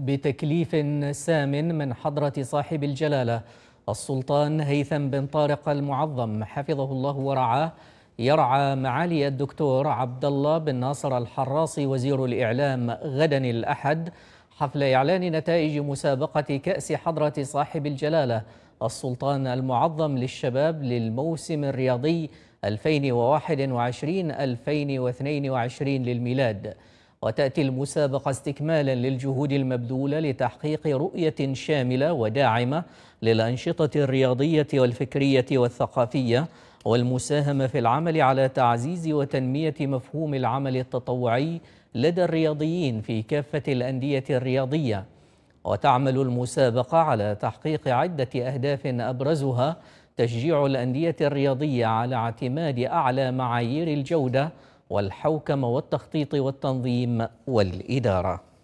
بتكليف سام من حضرة صاحب الجلالة السلطان هيثم بن طارق المعظم حفظه الله ورعاه يرعى معالي الدكتور عبد الله بن ناصر الحراسي وزير الإعلام غدا الأحد حفل إعلان نتائج مسابقة كأس حضرة صاحب الجلالة السلطان المعظم للشباب للموسم الرياضي 2021-2022 للميلاد وتأتي المسابقة استكمالا للجهود المبذولة لتحقيق رؤية شاملة وداعمة للأنشطة الرياضية والفكرية والثقافية والمساهمة في العمل على تعزيز وتنمية مفهوم العمل التطوعي لدى الرياضيين في كافة الأندية الرياضية وتعمل المسابقة على تحقيق عدة أهداف أبرزها تشجيع الأندية الرياضية على اعتماد أعلى معايير الجودة والحوكمة والتخطيط والتنظيم والإدارة